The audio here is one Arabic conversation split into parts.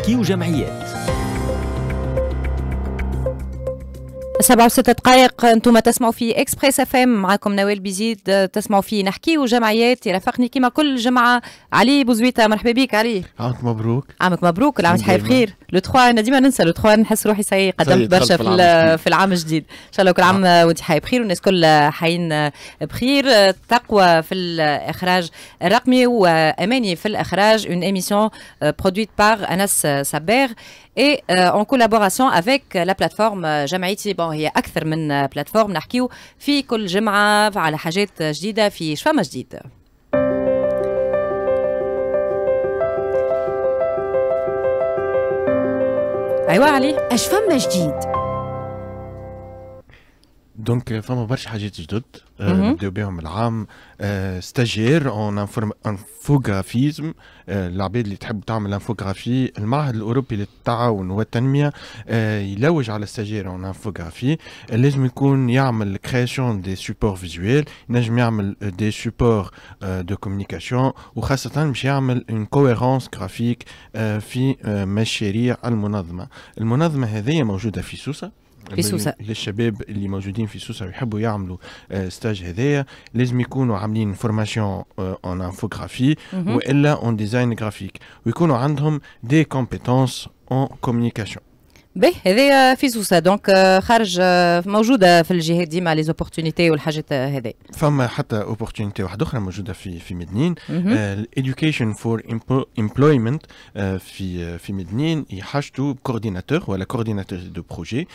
نحكيو جمعيات 7 وستة دقائق انتم تسمعوا في اكسبريس اف ام معاكم نوال بيزيد تسمعوا في نحكي وجمعيات يرافقني كما كل جمعه علي بوزويته مرحبا بك علي عامك مبروك عامك مبروك العام تحيا بخير لو 3 انا ديما ننسى لو 3 نحس روحي سي قدمت برشا في في العام الجديد ان شاء الله كل عام آه. وانت حي بخير والناس كل حيين بخير تقوى في الاخراج الرقمي واماني في الاخراج اون ايميسيون برودويت بار انس سابير et euh, en collaboration avec la plateforme جمعيتي بون هي اكثر من بلاتفورم نحكيو في كل جمعه على حاجات جديده في شفامه جديد ايوا عليه اش فما جديد دونك فما برشا حاجات جدد آه، نبداو بهم العام آه، ستاجير اون انفوغرافيزم آه، العباد اللي تحب تعمل انفوغرافي المعهد الاوروبي للتعاون والتنميه يلوج على ستاجير اون انفوغرافي لازم يكون يعمل كرياسيون دي سوبور فيزويل نجم يعمل دي سوبور دو كومونيكاسيون وخاصه باش يعمل اون كوهيرونس جرافيك في مشاريع المنظمه المنظمه هذه موجوده في سوسه في سوسه للشباب اللي موجودين في سوسه ويحبوا يعملوا ستاج آه، هذايا لازم يكونوا عاملين فورماسيون اون انفوغرافي والا اون ديزاين جرافيك ويكونوا عندهم دي كومبيتونس اون كوميونيكاسيون به هذايا في سوسه دونك آه، خارج آه، موجوده في الجهات ديما لي زوبورتونيتي والحاجات هذايا فما حتى اوبورتونيتي واحده اخرى موجوده في في مدنين الادوكيشن فور امبلويمنت في آه، في مدنين يحاجتوا كورديناتور ولا كورديناتور دو بروجي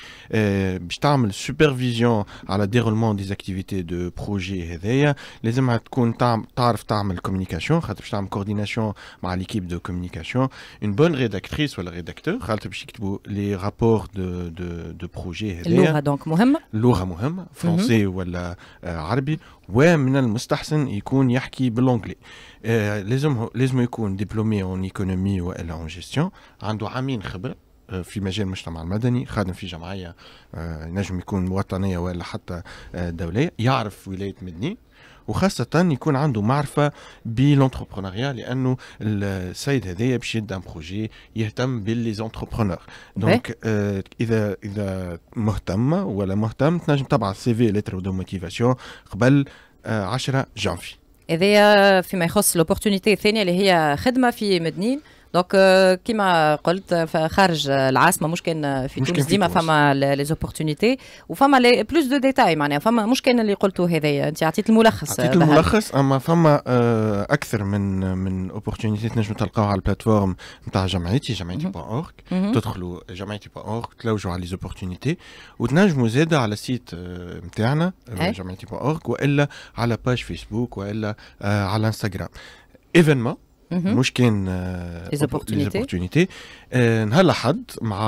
باش تعمل سوبرفيزيون على ديرولمون دي اكتيفيتي دو بروجي هذايا لازمها تكون تعرف تعمل كوميونيكاسيون خاطر باش تعمل كورديناسيون مع ليكيب دو كوميونيكاسيون اون بون ريداكتريس ولا ريداكتور خاطر باش يكتبوا لي rapport de, de, de projet هذا اللغه دونك مهمه اللغه مهمه فرونسي ولا آه، عربي ومن المستحسن يكون يحكي بالانجلي آه، لازم لازم يكون دبلومي اون ايكونومي والا اون جيستيون عنده عامين خبره آه، في مجال المجتمع المدني خادم في جمعية نجم يكون وطنية ولا حتى دولية يعرف ولاية مدني وخاصه يكون عنده معرفه بالانتربرونيا لانه السيد هذايا باش يدعم بروجي يهتم باللي دونك إيه. آه، اذا اذا مهتم ولا مهتم تنجم تبعث السي في لتر دو موتيفاسيون قبل 10 آه، جانفي هذايا فيما يخص لوبورتونيتي الثانيه اللي هي خدمه في مدنين دونك euh, كيما قلت فخارج العاصمه مش كان في تونس ديما فما لي زوبورتونيتي وفما لي بلوس دو ديتاي معناها فما مش كان اللي قلته هذايا انت عطيت الملخص عطيت الملخص اما فما آه، اكثر من من اوبورتونيتي تنجم تلقاوها على البلاتفورم نتاع جمعيتي جمعيتي بوان اورك تدخلوا جمعيتي بوان اورك تلوجوا على لي زوبورتونيتي وتنجموا زاده على السيت آه، نتاعنا جمعيتي بوان اورك والا على باج فيسبوك والا آه، على انستغرام ايفينمون Mouchkine, mhm. euh, Les opportunités. آه، نهار لحد مع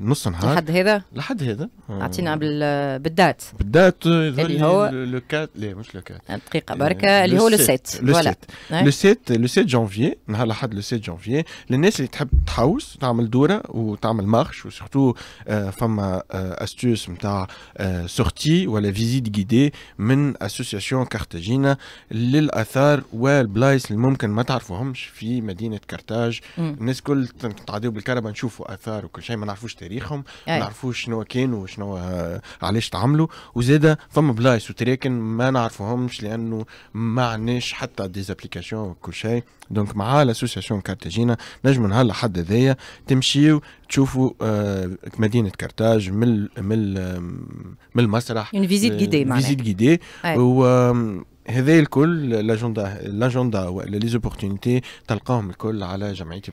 نص نهار لحد هذا لحد هذا آه. اعطينا آه، بالدات بالدات اللي هو لو كات لا مش لو كات دقيقه بركه اللي هو لو سيت فوالا نعم. لو سيت لو سيت جانفي نهار لحد لو سيت جانفي للناس اللي تحب تحوس تعمل دوره وتعمل مارش وسورتو فما استوس نتاع سورتي ولا فيزيت غيدي من اسوسياسيون كارتاجينا للاثار والبلايص اللي ممكن ما تعرفوهمش في مدينه كارتاج الناس كل تعديو بالكارت كهرباء نشوفوا اثار وكل شيء ما نعرفوش تاريخهم ما نعرفوش شنو كانوا وشنو آه، علاش تعملوا وزاده فما بلايص وتراكن ما نعرفوهمش لانه ما عندناش حتى ديزابليكاسيون وكل شيء دونك مع لاسوسياسيون كارتاجينا نجموا نهار لحد هذايا تمشيو تشوفوا آه مدينه كارتاج من من من المسرح اون فيزيت غيدي معناها فيزيت و هذا الكل لاجندا لاجندا ولا لي زوبورتينيتي تلقاهم الكل على جمعيتي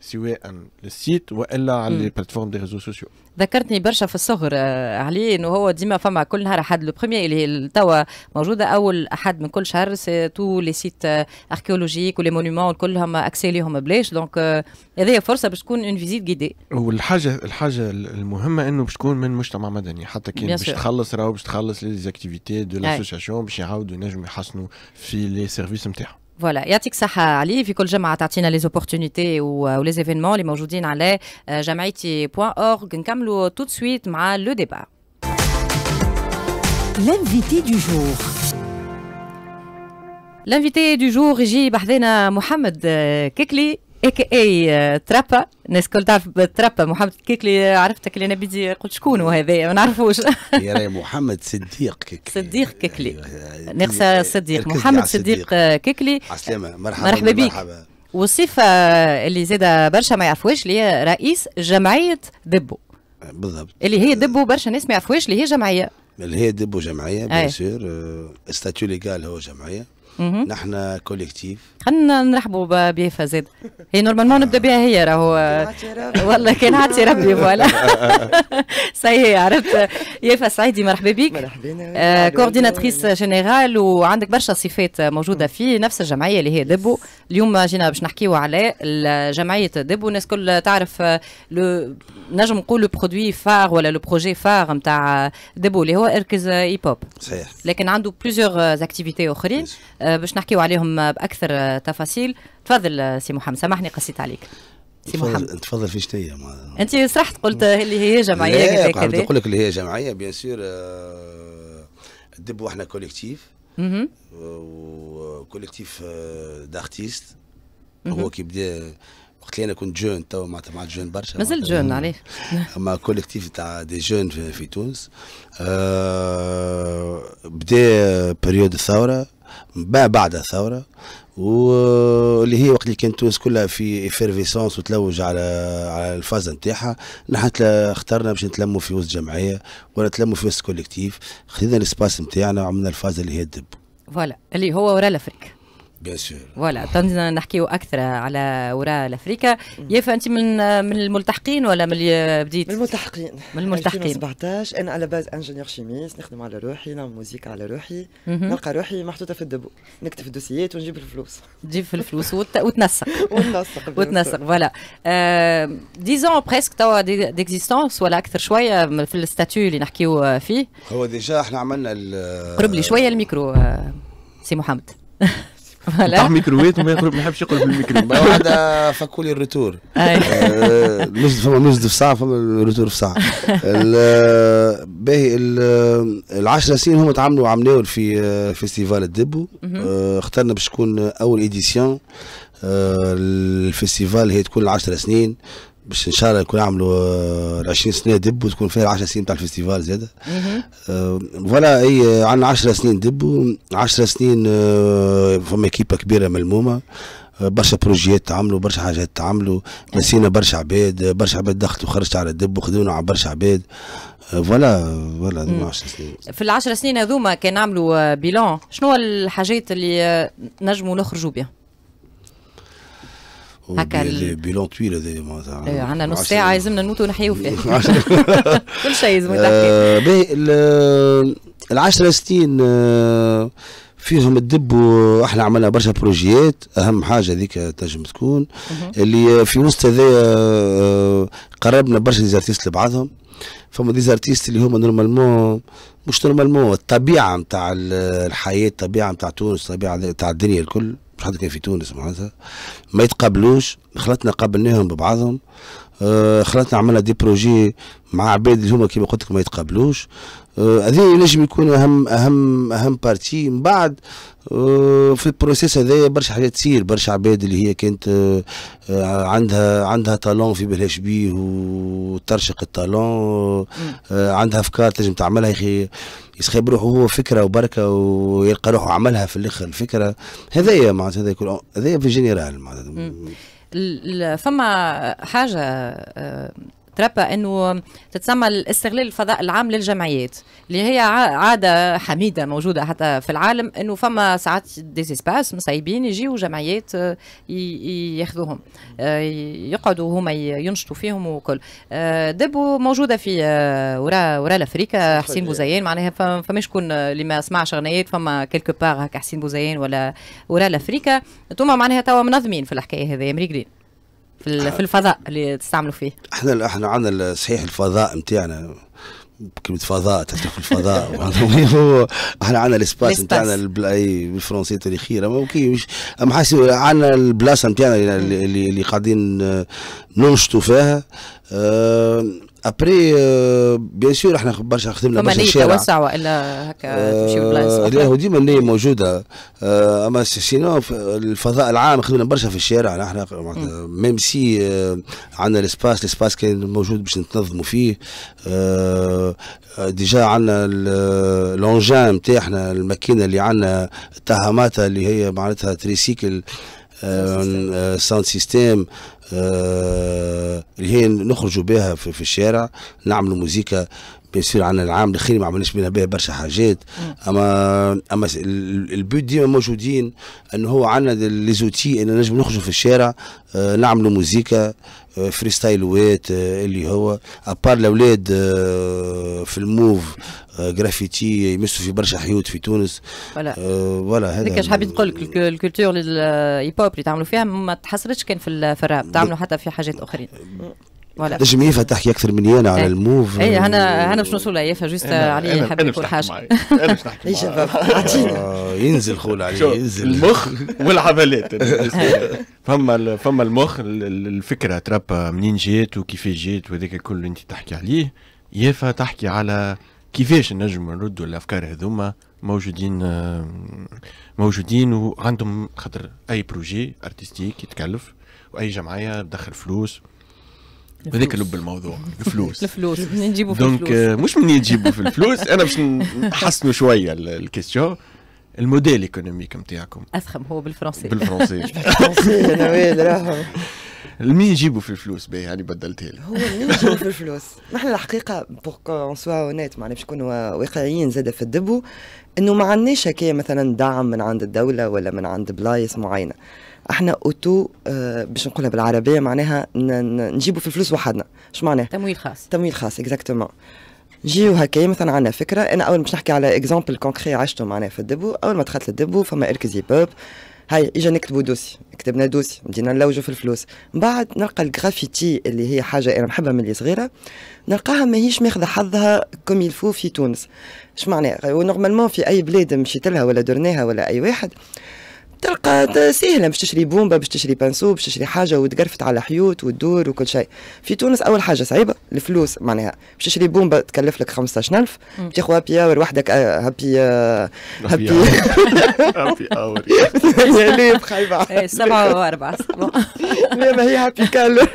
سواء للسيت والا على لي بلاتفورم دي ريزو سوسيو ذكرتني برشا في الصغر آه، علي انه هو ديما فما كل نهار احد لو بريمير اللي توا موجوده اول احد من كل شهر سي تو لي سيت اركيولوجيك ولي مونيمون كلهم اكسي ليهم بلاش دونك آه، هذه فرصه باش تكون اون فيزيت جيدي والحاجه الحاجه المهمه انه باش تكون من مجتمع مدني حتى كي باش تخلص راهو باش تخلص لي زاكتيفيتي دو لاسوسياسيون باش يعاودوا ينجموا يحسنوا في لي سيرفيس نتاعهم Voilà, et à tic saha ali, vu que le jama les opportunités euh, ou les événements, les mongoudines à euh, jamaiti.org, n'kamlo tout de suite, ma le débat. L'invité du jour. L'invité du jour, Riji Bahdena Mohamed euh, Kekli. اي كي اي ترابا الناس كل تعرف ترابا محمد كيكلي عرفتك اللي انا بدي قلت شكون هذا ما نعرفوش يا راي محمد صديق كيكلي صديق كيكلي نقصه صديق محمد صديق كيكلي عسلامة مرحبا مرحبا بك والصفة اللي زاد برشا ما يعرفوهاش اللي هي رئيس جمعية دبو بالضبط اللي هي دبو برشا ناس ما يعرفوهاش اللي هي جمعية اللي هي دبو جمعية بيان سور ستاتيو ليغال هو جمعية نحن كوليكتيف خلينا نرحبوا بيفا زاد هي نورمالمون نبدا بها هي راهو والله كان عطي ربي فوالا سي عرفت يافا سعيدي مرحبا بك مرحبا آه، كورديناتريس جينيرال وعندك برشا صفات موجوده في نفس الجمعيه اللي هي دبو اليوم جينا باش نحكيو على جمعيه دبو الناس الكل تعرف آه، نجم نقول لو برودوي فار ولا لو بروجي فار نتاع دبو اللي هو اركز هيبوب صحيح لكن عنده بليزيوغ اكتيفيتي آه، اخرين آه، باش نحكيو عليهم باكثر آه، تفاصيل تفضل آه، سي محمد سامحني قصيت عليك سي محمد تفضل في شتية ما... انت صرحت قلت اللي هي جمعيه كذا نقول لك اللي هي جمعيه بيان سور دبوا احنا كوليكتيف وكوليكتيف دارتيست هو كي بدا وقت اللي انا كنت جون تو معناتها مع جون برشا مازلت جون عليه اما كوليكتيف تاع دي جون في, تونس بدا بريود الثوره بعد الثوره واللي هي وقت اللي كانت تونس كلها في افيرفيسونس وتلوج على على الفازة نتاعها نحن اخترنا باش نتلموا في وسط جمعيه ولا نتلموا في وسط كوليكتيف خذينا الاسباس نتاعنا وعملنا الفازة اللي هي الدب فوالا اللي هو ورا الافريك فوالا تنزل نحكيو اكثر على وراء الافريكا يافا انت من من الملتحقين ولا من اللي بديت؟ من الملتحقين من الملتحقين 2017 انا على باز انجينيور شيميست نخدم على روحي نعمل موزيك على روحي نلقى روحي محطوطه في الدبو نكتب الدوسيات ونجيب الفلوس تجيب في الفلوس وتنسق وتنسق وتنسق فوالا ديزون بريسك توا ديكزيستونس ولا اكثر شويه في الستاتيو اللي نحكيو فيه هو ديجا احنا عملنا قرب لي شويه الميكرو سي محمد بتاع ميكروويت وما يقرب ما يحبش يقرب الميكرو واحد فكوا لي الريتور آه، نجد فما نجد في ساعه فما الريتور في ساعه باهي 10 سنين هم تعملوا عملاول في آه، فيستيفال الدبو آه، اخترنا باش تكون اول ايديسيون الفيستيفال هي تكون 10 سنين باش ان شاء الله يكون عملوا 20 آه، سنه دب وتكون فيها 10 سنين تاع الفيستيفال زاد فوالا آه، اي آه، عندنا 10 سنين دب 10 سنين فما كيبه كبيره ملمومه برشا بروجيات تعملوا برشا حاجات تعملوا نسينا برشا عباد برشا عباد دخلوا وخرجت على الدب وخذونا على برشا عباد فوالا فوالا 10 سنين في العشر سنين هذوما كان نعملوا بيلون شنو الحاجات اللي نجموا نخرجوا بها هكا البيلون تويل هذايا عندنا نص ساعة لازمنا نموتوا ونحيوا فيه كل شيء لازم يتحكي آه، العشرة ستين آه، فيهم الدب واحنا عملنا برشا بروجيات اهم حاجه هذيك تنجم تكون اللي في وسط هذايا آه، قربنا برشا ديزارتيست لبعضهم فما ديزارتيست اللي هما نورمالمون مش نورمالمون الطبيعه نتاع الحياه الطبيعه نتاع تونس الطبيعه نتاع الدنيا الكل حد كان في تونس معناتها ما يتقابلوش خلطنا قابلناهم ببعضهم آه خلطنا عملنا دي بروجي مع عباد اللي هما كيما قلت لك ما يتقابلوش هذا ينجم يكون اهم اهم اهم بارتي من بعد آه، في البروسيس هذايا برشا حاجات تصير برشا عباد اللي هي كانت آه، عندها عندها طالون في بلاش بيه وترشق الطالون آه، عندها افكار تنجم تعملها يا اخي يسخي بروحه هو فكره وبركه ويلقى روحه عملها في الاخر الفكره هذايا معناتها هذا يكون هذايا في جينيرال معناتها فما حاجه تربى انه تتسمى استغلال الفضاء العام للجمعيات اللي هي عاده حميده موجوده حتى في العالم انه فما ساعات سباس مصايبين يجيو جمعيات آه، ياخذوهم آه، يقعدوا هما ينشطوا فيهم وكل آه، دبو موجوده في ورا ورا لافريكا حسين بوزيان معناها فما شكون اللي ما سمعش اغنيات فما كيلكو باغ هكا حسين بوزيان ولا ورا لافريكا توما معناها توا منظمين في الحكايه هذه مريقلين في في الفضاء اللي تستعملوا فيه احنا احنا عندنا صحيح الفضاء نتاعنا كلمة فضاء تفتح في الفضاء احنا عندنا الاسباس نتاعنا بالفرنسية تاريخية ما كيفاش اما حاسب عندنا البلاصة نتاعنا اللي اللي قاعدين آه، ننشطوا فيها أه ابري بيان سور احنا برشا خدمنا برشا شارع توسع والا هكا آه، تمشي بلايص لا هو ديما اللي موجودة آه، اما سينو الفضاء العام خدمنا برشا في الشارع احنا ميم سي آه، عندنا الاسباس الاسباس كان موجود باش نتنظموا فيه ديجا عندنا لونجان نتاعنا الماكينة اللي عندنا التهامات اللي هي معناتها تريسيكل ساوند سيستيم آه هي نخرجوا بها في الشارع نعملوا مزيكا بيصير عن العام الاخير ما عملناش بينا به برشا حاجات اما اما البيوت ديما موجودين انه هو عندنا لي زوتي ان نجم نخرجوا في الشارع آه نعملوا موزيكا آه ويت آه اللي هو ابار الاولاد آه، في الموف جرافيتي آه، يمسوا في برشا حيوت في تونس ولا آه، ولا هذا كاش حبيت نقول لك الكولتور الهيب هوب اللي تعملوا فيها ما تحصلتش كان في الراب تعملوا حتى في حاجات اخرين فوالا نجم يفا تحكي اكثر مني انا على إيه. الموف اي انا انا باش نوصل يفا جوست علي حاب يقول حاجه انا باش نحكي آه، ينزل خول علي ينزل المخ والعضلات فما فما المخ الفكره تراب منين جات وكيفاش جات وهذاك الكل اللي انت تحكي عليه يفا تحكي على كيفاش نجم نردوا الافكار هذوما موجودين آه، موجودين وعندهم خاطر اي بروجي ارتستيك يتكلف واي جمعيه تدخل فلوس هذاك لب الموضوع الفلوس الفلوس منين نجيبوا في الفلوس دونك مش منين نجيبوا في الفلوس انا باش نحسنوا شويه الكيستيون الموديل ايكونوميك نتاعكم اسخم هو بالفرنسي بالفرنسي انا وين راهو المين يجيبوا في الفلوس باهي يعني بدلتها هو المين يجيبوا في الفلوس نحن الحقيقه بور كون سوا اونيت معناها باش نكونوا واقعيين زاده في الدبو انه ما عندناش هكايا مثلا دعم من عند الدوله ولا من عند بلايص معينه احنا اوتو آه، باش نقولها بالعربيه معناها نجيبوا في الفلوس وحدنا اش معناها تمويل خاص تمويل خاص اكزاكتومون جيو هكايا مثلا عندنا فكره انا اول باش نحكي على اكزامبل كونكري عشته معناها في الدبو اول ما دخلت للدبو فما اركزي بوب هاي اجا نكتبوا دوسي كتبنا دوسي بدينا نلوجوا في الفلوس من بعد نلقى الجرافيتي اللي هي حاجه انا نحبها من اللي صغيره نلقاها ماهيش ماخذه حظها كوم يلفو في تونس اش معناها ونورمالمون في اي بلاد مشيت لها ولا درناها ولا اي واحد تلقى سهله باش تشري بومبا باش تشري بانسو باش تشري حاجه وتقرفت على حيوت وتدور وكل شيء في تونس اول حاجه صعيبه الفلوس معناها باش تشري بومبا تكلف لك 15000 تاخذ آه، هابي اور آه، وحدك هابي هابي هابي اور يا ليه خايبه إيه، سبعه واربعه لا ما هي هابي كال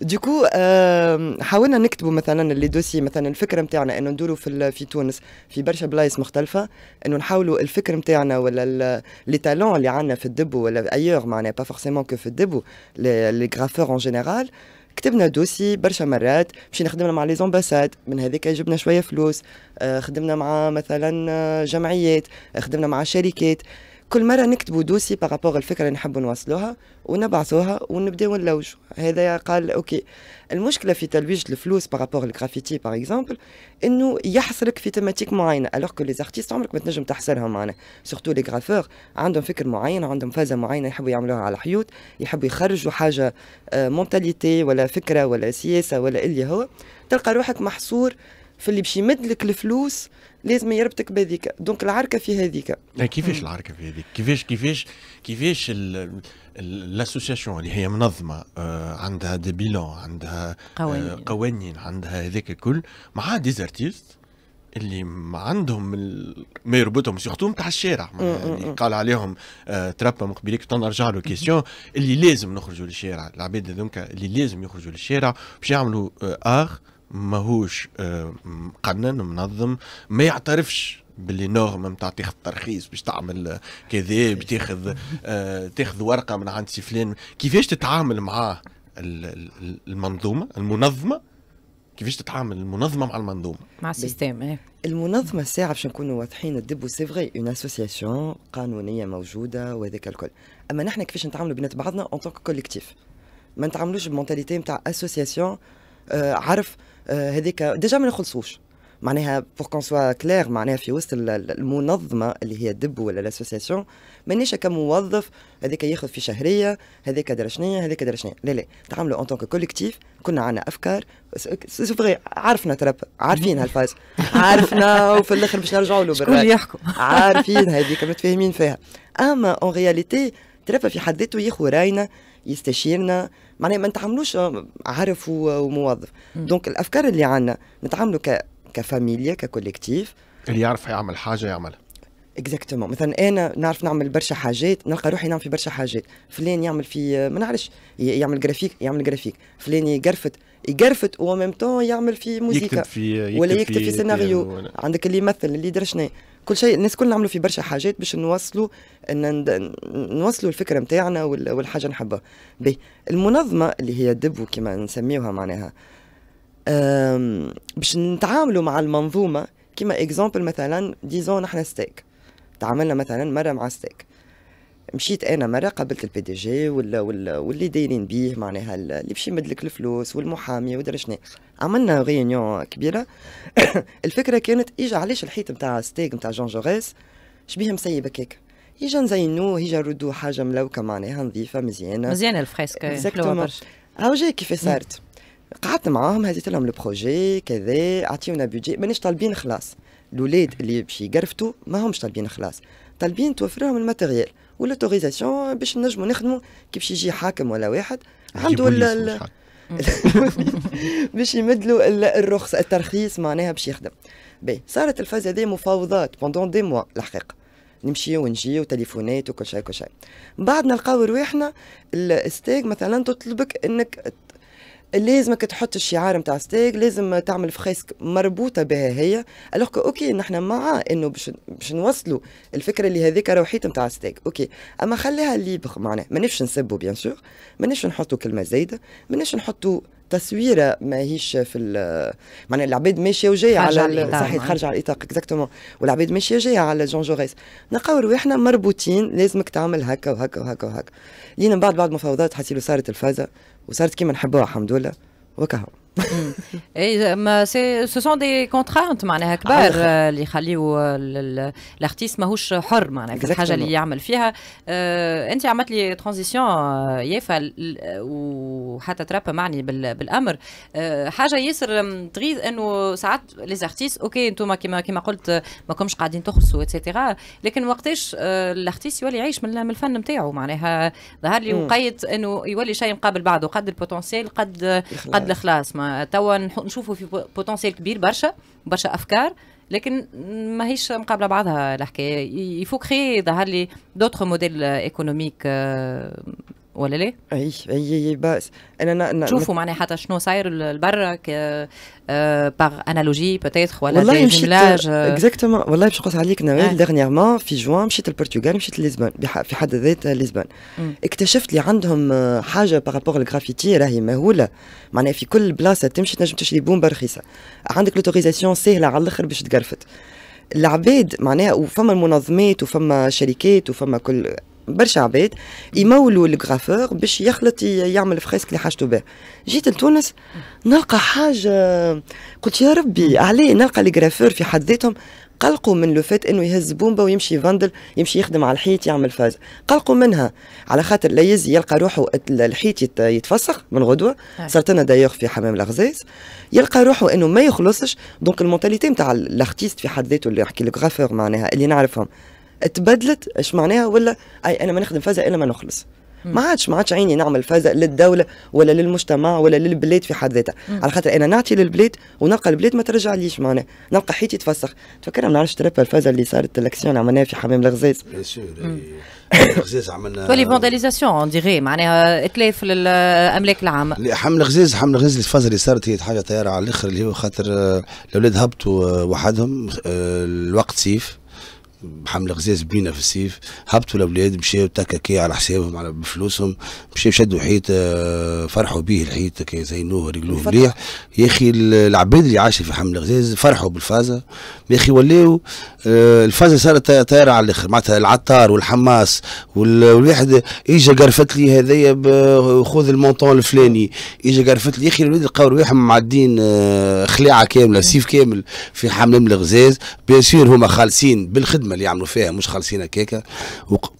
ديكو إيه؟ euh, حاولنا نكتبوا مثلا لي دوسي مثلا الفكره نتاعنا انه ندوروا في في تونس في برشا بلايص مختلفه انه نحاولوا الفكر نتاعنا تاعنا ولا لي تالون اللي عندنا في الدبو ولا ايور معناها با فورسيمون كو في الدبو لي غرافور اون جينيرال كتبنا دوسي برشا مرات مشينا خدمنا مع لي زومباساد من هذيك جبنا شويه فلوس آه، خدمنا مع مثلا آه، جمعيات خدمنا مع شركات كل مره نكتبوا دوسي بارابور الفكره اللي نحبوا نوصلوها ونبعثوها ونبداو نلوجوا هذا قال اوكي المشكله في تلويج الفلوس بارابور الجرافيتي باغ اكزومبل انه يحصرك في تماتيك معينه الوغ كو لي زارتيست عمرك ما تنجم تحصرهم معنا سورتو لي غرافور عندهم فكر معين عندهم فازه معينه يحبوا يعملوها على حيوت يحبوا يخرجوا حاجه مونتاليتي آه، ولا فكره ولا سياسه ولا اللي هو تلقى روحك محصور في اللي باش يمدلك الفلوس لازم يربطك بهذيك دونك العركه في هذيك كيفاش العركه في هذيك كيفاش كيفاش كيفاش الاسوسياسيون اللي هي منظمه آه، عندها دي بيلون عندها آه، قوانين قوانين عندها هذاك الكل مع ديزارتيست اللي ما عندهم ما يربطهم سورتو نتاع الشارع اللي قال عليهم آه ترابا مقبليك نرجع له كيسيون اللي لازم نخرجوا للشارع العباد هذوك اللي لازم يخرجوا للشارع باش يعملوا آه اخ ماهوش آه، مقنن منظم ما يعترفش باللي نورم نتاع تاخذ ترخيص باش تعمل كذا باش تاخذ آه، تاخذ ورقه من عند سي فلان كيفاش تتعامل مع المنظومه المنظمه كيفاش تتعامل المنظمه مع المنظومه مع السيستم ايه المنظمه الساعه باش نكونوا واضحين الدبو سي فغي اون اسوسياسيون قانونيه موجوده وهذاك الكل اما نحن كيفاش نتعاملوا بينات بعضنا اون كوليكتيف ما نتعاملوش بمونتاليتي نتاع اسوسياسيون آه عارف آه، هذيك ديجا ما نخلصوش معناها بور كون سوا كلير معناها في وسط المنظمه اللي هي دب ولا لاسوسياسيون مانيش كموظف هذاك ياخذ في شهريه هذاك درا شنيا هذاك درا شنيا لا لا تعملوا اون طونك كوليكتيف كنا عندنا افكار سي فغي عرفنا تراب عارفين هالفاز عارفنا وفي الاخر باش نرجعوا له بالراي شكون يحكم عارفين هذيك متفاهمين فيها اما اون رياليتي تراب في حد ذاته ياخذ راينا يستشيرنا معناها ما نتعاملوش آه، عارف وموظف دونك الافكار اللي عندنا نتعاملوا ك... كفاميليا ككوليكتيف اللي يعرف يعمل حاجه يعملها اكزاكتومون مثلا انا نعرف نعمل برشا حاجات نلقى روحي نعمل في برشا حاجات فلان يعمل في آه، ما نعرفش يعمل جرافيك يعمل جرافيك فلان يقرفت يقرفت وميم تون يعمل في موسيقى يكتب في يكتب ولا يكتب في, في سيناريو عندك اللي يمثل اللي يدير كل شيء الناس كلنا عملوا في برشا حاجات باش نوصلوا ان نوصلوا الفكره نتاعنا والحاجه نحبها بي المنظمه اللي هي دبو كما نسميوها معناها باش نتعاملوا مع المنظومه كما اكزامبل مثلا ديزون احنا ستيك تعاملنا مثلا مره مع ستيك مشيت انا مره قابلت البي دي جي ولا ولا واللي دايرين بيه معناها اللي باش يمدلك الفلوس والمحامي ودرا شنو عملنا غيونيون كبيره الفكره كانت ايجا علاش الحيط نتاع ستيك نتاع جون جوريس شبيه مسيب هكاك ايجا نزينوه ايجا نردوه حاجه ملوكه معناها نظيفه مزيانه مزيانه الفريسك هاو جاي كيف صارت قعدت معاهم هزيت لهم البروجي كذا اعطيونا بيجي مانيش طالبين خلاص الاولاد اللي باش يقرفتوا ما همش طالبين خلاص طالبين توفر لهم الماتيريال والاوتوريزاسيون باش نجموا نخدموا كي باش يجي حاكم ولا واحد عنده ال باش يمدلوا الرخص الترخيص معناها باش يخدم بي صارت الفازة هذه مفاوضات بوندون دي موا الحقيقه نمشي ونجي وتليفونات وكل شيء كل شيء بعد نلقاو رواحنا الستيك مثلا تطلبك انك لازمك تحط الشعار نتاع ستيك لازم تعمل فريسك مربوطه بها هي الوغ اوكي نحن مع انه باش باش نوصلوا الفكره اللي هذيك روحيت نتاع ستيك اوكي اما خليها ليبر معناها مانيش نسبوا بيان سور مانيش نحطوا كلمه زايده مانيش نحطوا تصويره ماهيش في معناها العباد ماشيه وجايه على صحيح نعم. خارج على الاطاق اكزاكتومون والعباد ماشيه جايه على جون جوريس نلقاو روحنا مربوطين لازمك تعمل هكا وهكا وهكا وهكا لين من بعد بعد مفاوضات حسيلو صارت الفازه وصارت كيما نحبوها الحمد لله وكهو اي ما سي سو دي كونترانت معناها كبار اللي يخليو الارتيست ماهوش حر معناها في الحاجه اللي يعمل فيها انت عملت لي ترانزيسيون يافا وحتى تراب معني بالامر حاجه ياسر تغيظ انه ساعات ليزارتيست اوكي انتم كما كيما قلت ماكمش قاعدين تخلصوا اتسيتيرا لكن وقتاش الارتيست يولي يعيش من الفن نتاعو معناها ظهر لي وقيت انه يولي شيء مقابل بعضه قد البوتنسيال قد قد الخلاص توا نشوفوا في بوتنسيال كبير برشا برشا افكار لكن ماهيش مقابله بعضها الحكايه يفوق خي ظهر لي دوتر موديل ايكونوميك ولا ليه؟ اي اي اي بس انا انا شوفوا معناها حتى شنو صاير لبرا باغ انالوجي بوتيتر ولا والله مشيت اكزاكتومون آه. والله باش نقص عليك نوال ديرنييرمون آه. في جوان مشيت البرتغال مشيت لليزبون في حد ذاتها ليزبون اكتشفت اللي عندهم آه، حاجه باغابوغ الجرافيتي راهي مهوله معناها في كل بلاصه تمشي تنجم تشري بومبا رخيصه عندك لوتوريزاسيون سهله على الاخر باش تقرفت العباد معناها وفما المنظمات وفما شركات وفما كل برشا عباد يمولوا الكغافور باش يخلط يعمل فريسك اللي حاجته به جيت لتونس نلقى حاجه قلت يا ربي عليه نلقى الكغافور في حد ذاتهم قلقوا من لو فات انه يهز بومبا ويمشي فندل يمشي يخدم على الحيط يعمل فاز قلقوا منها على خاطر لا يزي يلقى روحه الحيط يتفسخ من غدوه صارت لنا دايوغ في حمام الغزاز يلقى روحه انه ما يخلصش دونك المونتاليتي نتاع الارتيست في حد ذاته اللي يحكي الغرافور معناها اللي نعرفهم تبدلت ايش معناها ولا اي انا ما نخدم فازة الا ما نخلص ما عادش ما عادش عيني نعمل فازة للدولة ولا للمجتمع ولا للبلاد في حد ذاتها على خاطر أنا نعطي للبلاد ونلقى البلاد ما ترجع ليش معناها نلقى حياتي تفسخ تفكر ما نعرفش تربى الفازة اللي صارت الاكسيون عملناها في حمام الغزاز إيه. الغزاز عملنا تولي فونداليزاسيون اون ديغي معناها اتلاف للاملاك العامه حمل غزاز حمل غزاز الفازة اللي صارت هي حاجه طياره على الاخر اللي هو خاطر الاولاد آه، هبطوا آه، وحدهم آه، الوقت سيف حمله غزاز بينا في السيف هبطوا الاولاد مشاو تكاكي على حسابهم على بفلوسهم مشاو شدوا حيط آه، فرحوا به الحيط كي زينوه رجلوه مليح يا اخي العباد اللي عاشوا في حمله غزاز فرحوا بالفازه يا اخي ولاو آه، الفازه صارت طايره على الاخر معناتها العطار والحماس والواحد اجا قرفت لي هذايا خذ المونطون الفلاني اجا قرفت لي يا اخي الاولاد لقاو رواحهم معدين آه، خلاعه كامله سيف كامل في حمل الغزاز بيان سور هما خالصين بالخدمه الخدمه اللي يعملوا فيها مش خالصين هكاكا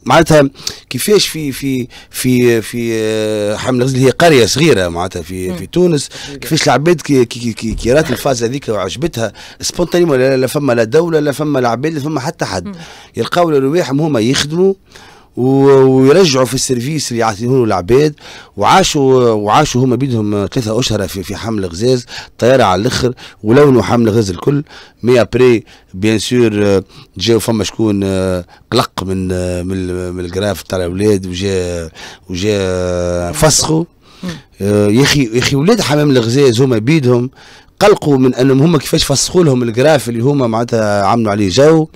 معناتها كيفاش في في في في آه، حمل غزل هي قريه صغيره معناتها في في تونس كيفاش العباد كي كي كي, كي رات الفاز هذيك وعجبتها سبونتاني ولا لا فما لا دوله لا فما العباد لا فما حتى حد يلقاو رواحهم هما يخدموا ويرجعوا في السيرفيس اللي يعطيهونه العباد وعاشوا وعاشوا هما بيدهم ثلاثة أشهر في في حمل غزاز طيارة على الآخر ولونوا حمل غزاز الكل مي أبري بيان سور جاو فما شكون قلق من من, من الجراف تاع الأولاد وجا وجا فسخوا يا اخي يا اخي ولاد حمام الغزاز هما بيدهم قلقوا من انهم هما كيفاش فسخوا لهم الجراف اللي هما معناتها عملوا عليه جو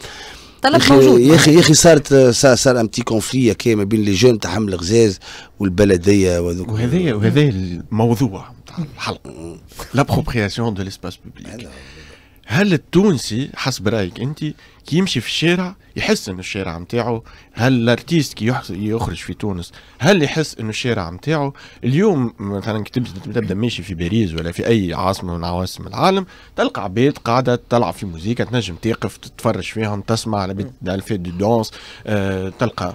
الطلب موجود يا اخي يا اخي صارت صار, صار ام تي كونفلي ما بين لي جون تاع حمل غزاز والبلديه وهذوك وهذايا وهذايا الموضوع تاع الحلقه لابروبرياسيون دو ليسباس بوبليك هل التونسي حسب رايك انت كي يمشي في الشارع يحس انه الشارع نتاعو هل الارتيست كي يخرج في تونس هل يحس انه الشارع نتاعو اليوم مثلا كي تبدا ماشي في باريس ولا في اي عاصمه من عواصم العالم تلقى عباد قاعده تلعب في مزيكا تنجم تقف تتفرج فيهم تسمع على الفي دو دونس أه تلقى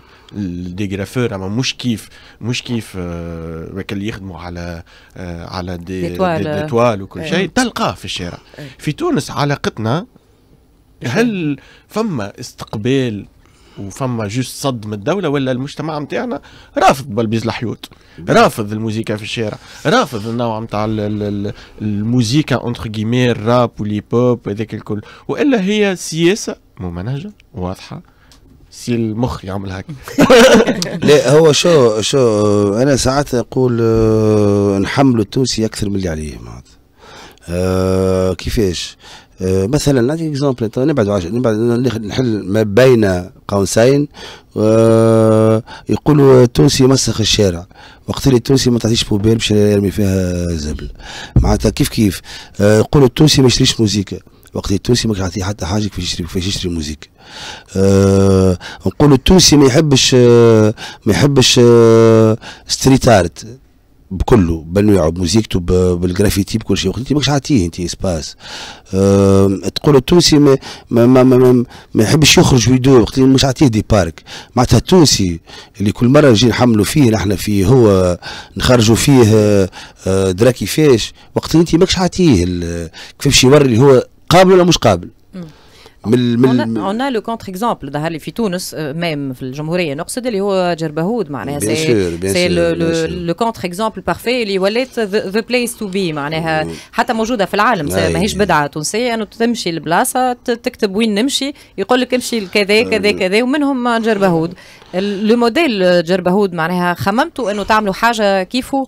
دي جرافور اما مش كيف مش كيف آه اللي يخدموا على آه على دي, دي, دي, دي دي وكل إيه. شيء تلقاه في الشارع إيه. في تونس علاقتنا هل يعني؟ فما استقبال وفما جوست صد من الدولة ولا المجتمع نتاعنا رافض بلبيز الحيوط رافض الموسيقى في الشارع رافض النوع نتاع الموسيقى اونتر كيمي الراب والهيب هذاك الكل والا هي سياسة ممنهجة واضحة سي المخ يعمل هكا لا هو شو شو انا ساعات اقول آه، نحملوا التونسي اكثر من اللي عليه معناتها أه كيفاش آه، مثلا نعطيك اكزومبل طيب، نبعد نبعد نحل ما بين قوسين آه، يقولوا التونسي يمسخ الشارع وقت اللي التونسي ما تعطيش بوبيل باش يرمي فيها زبل معناتها كيف كيف آه، يقولوا التونسي ما يشريش موزيكا وقت التونسي ما يعطيه حتى حاجه كيفاش يشري كيف يشري موزيكا نقولوا التونسي ما يحبش ما يحبش ستريت ارت بكله يعب بموزيكته بالجرافيتي بكل شيء وقت انت ماكش عاطيه انت اسباس أه تقول التونسي ما ما ما, ما, ما يحبش يخرج ويدور وقت مش عاطيه دي بارك معناتها التونسي اللي كل مره نجي نحملوا فيه نحن فيه هو نخرجوا فيه آه، آه، درا كيفاش وقت انت ماكش عاطيه كيفاش يوري اللي هو قابل ولا مش قابل من من عنا لو كونتر اكزومبل ظهر لي في تونس آه، ميم في الجمهوريه نقصد اللي هو جربهود معناها سي سي لو كونتر اكزومبل بارفي اللي ولات ذا بليس تو بي معناها حتى موجوده في العالم ماهيش بدعه تونسيه انه تمشي لبلاصه تكتب وين نمشي يقول لك امشي لكذا كذا كذا ومنهم جربهود لو موديل جربهود معناها خممتوا انه تعملوا حاجه كيفه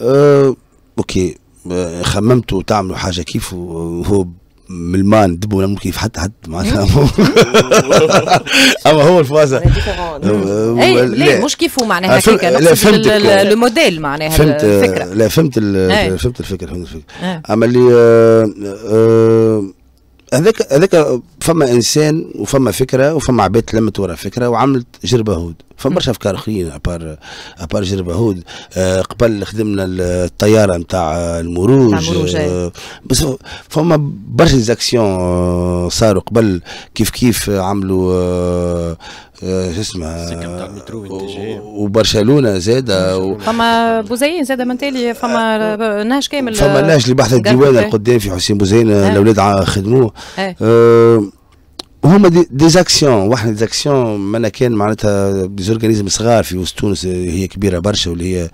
أه، اوكي أه، خممتوا تعملوا حاجه كيفه هو ملمان دبوا ممكن حتى حد ما اما هو الفوازه إيه، ليه مش كيفه معناها هكاك لا فهمت الموديل معناها فهمت الفكره لا فهمت إيه. فهمت الفكره فهمت الفكره إيه. اما اللي آه، آه، هذاك هذاك فما انسان وفما فكره وفما عباد تلمت ورا فكره وعملت جربه هود فما برشا افكار اخرين ابار ابار جربه هود آه قبل خدمنا الطياره نتاع المروج آه بس فما برشا زاكسيون آه، صاروا قبل كيف كيف عملوا آه آه، شو اسمها وبرشلونه زاده فما بوزين زاده من تالي فما آه. نهج كامل فما نهج اللي بحث الديوان القدام في حسين بوزين الاولاد آه. خدموه هما دي, دي زاكسيون زاكسيون مانا كان معناتها ديزورغانيزم صغار في وسط تونس هي كبيره برشا واللي هي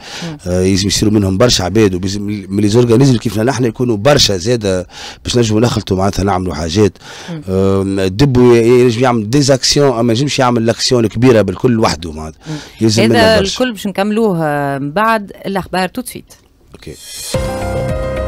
لازم آه، يصيروا منهم برشا عباد من ليزورغانيزم كيفنا نحن يكونوا برشا زاده باش نجموا نخلطوا معناتها نعملوا حاجات آه، دبو ينجم يعمل دي زاكسيون اما ينجمش يعمل لاكسيون الكبيره بالكل وحده معناتها يلزم هذا الكل باش نكملوه آه، من بعد الاخبار توت اوكي